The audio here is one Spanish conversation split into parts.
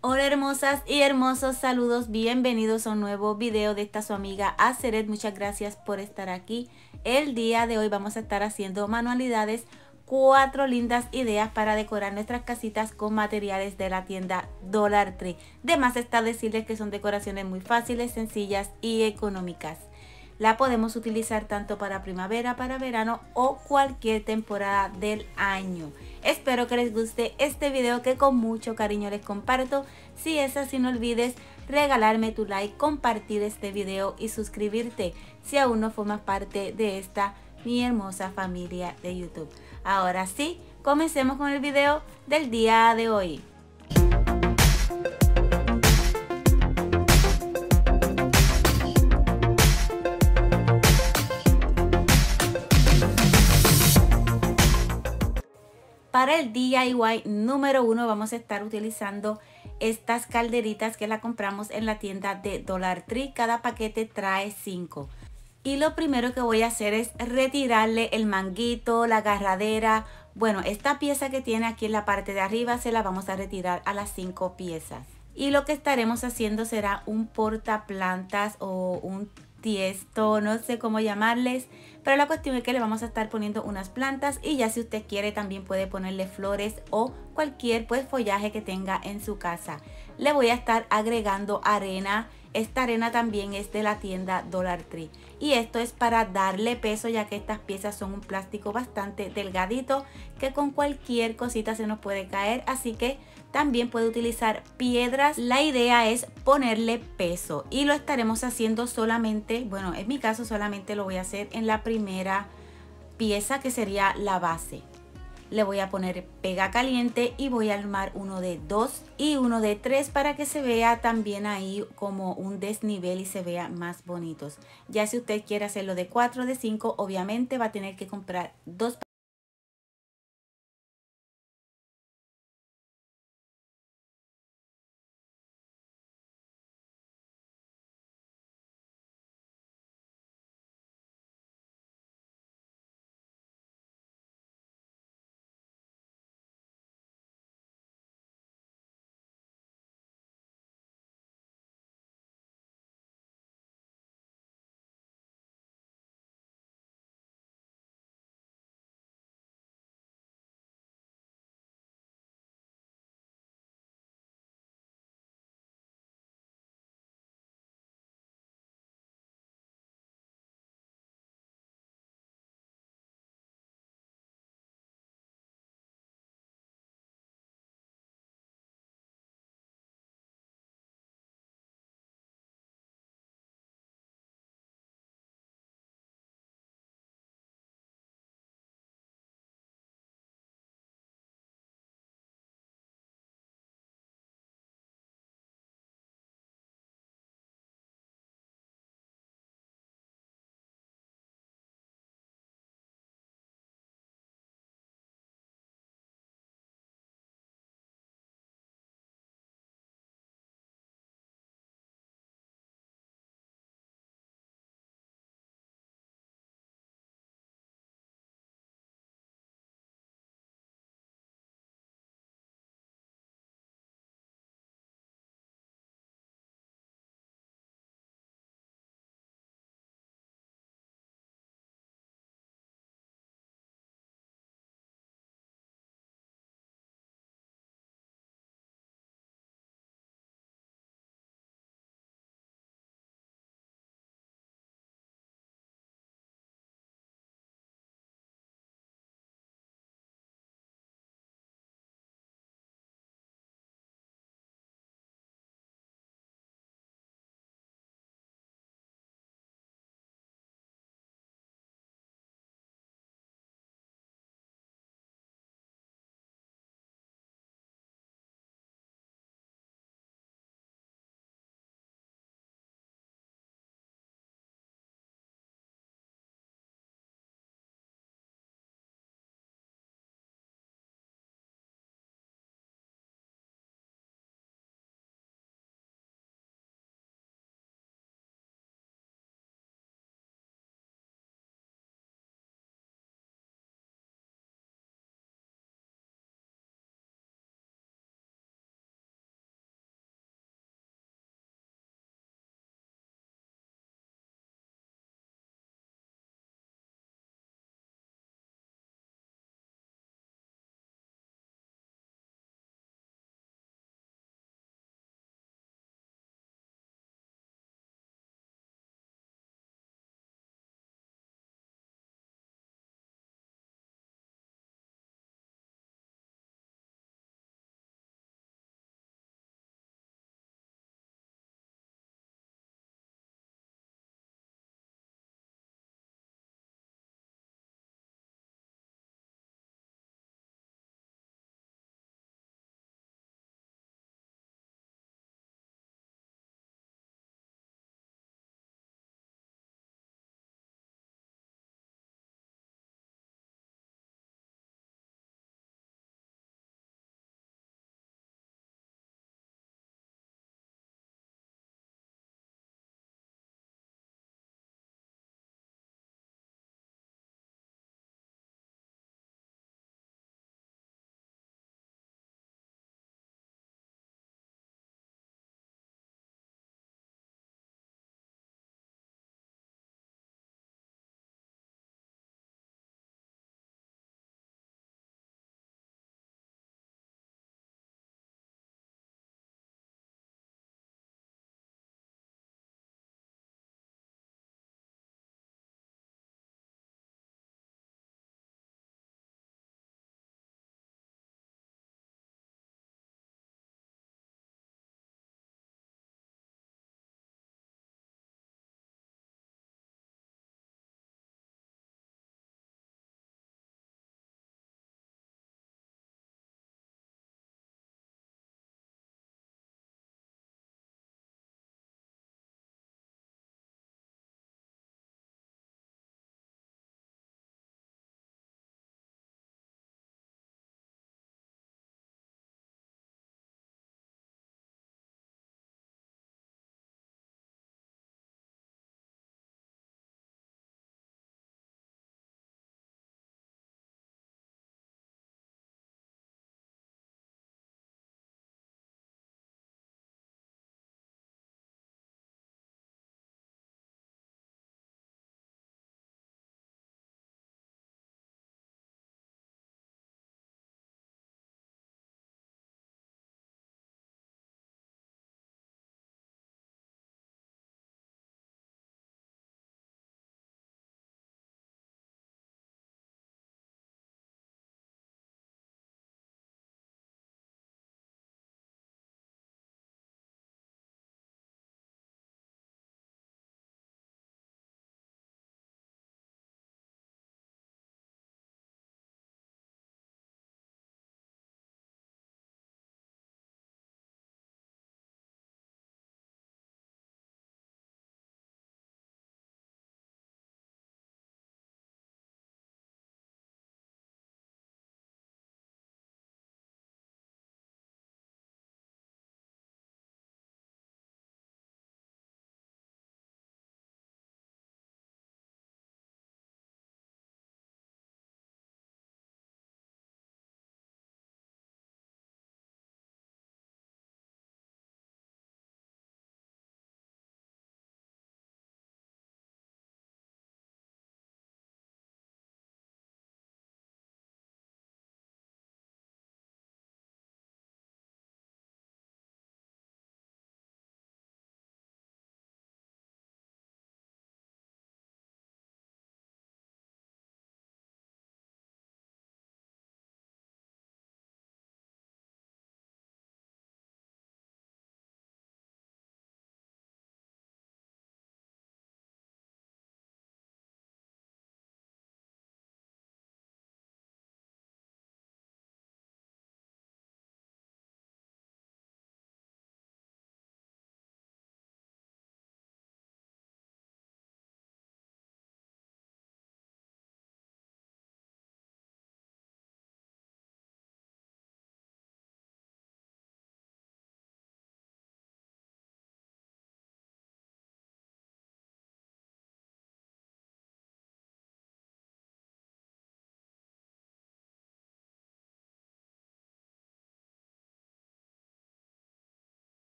Hola hermosas y hermosos saludos, bienvenidos a un nuevo video de esta su amiga Aceret, muchas gracias por estar aquí. El día de hoy vamos a estar haciendo manualidades, cuatro lindas ideas para decorar nuestras casitas con materiales de la tienda Dollar Tree. De más está decirles que son decoraciones muy fáciles, sencillas y económicas. La podemos utilizar tanto para primavera, para verano o cualquier temporada del año. Espero que les guste este video que con mucho cariño les comparto. Si es así no olvides regalarme tu like, compartir este video y suscribirte si aún no formas parte de esta mi hermosa familia de YouTube. Ahora sí, comencemos con el video del día de hoy. para el DIY número uno vamos a estar utilizando estas calderitas que la compramos en la tienda de Dollar Tree. Cada paquete trae 5. Y lo primero que voy a hacer es retirarle el manguito, la agarradera. Bueno, esta pieza que tiene aquí en la parte de arriba se la vamos a retirar a las cinco piezas. Y lo que estaremos haciendo será un porta plantas o un tiesto, no sé cómo llamarles, pero la cuestión es que le vamos a estar poniendo unas plantas y ya si usted quiere también puede ponerle flores o cualquier pues follaje que tenga en su casa. Le voy a estar agregando arena, esta arena también es de la tienda Dollar Tree y esto es para darle peso ya que estas piezas son un plástico bastante delgadito que con cualquier cosita se nos puede caer así que también puede utilizar piedras. La idea es ponerle peso y lo estaremos haciendo solamente, bueno, en mi caso solamente lo voy a hacer en la primera pieza que sería la base. Le voy a poner pega caliente y voy a armar uno de 2 y uno de 3 para que se vea también ahí como un desnivel y se vea más bonitos. Ya si usted quiere hacerlo de 4 de 5, obviamente va a tener que comprar dos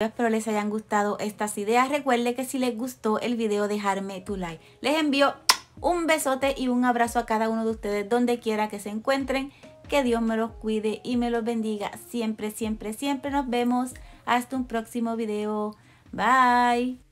Espero les hayan gustado estas ideas. Recuerde que si les gustó el video, dejarme tu like. Les envío un besote y un abrazo a cada uno de ustedes donde quiera que se encuentren. Que Dios me los cuide y me los bendiga. Siempre, siempre, siempre nos vemos. Hasta un próximo video. Bye.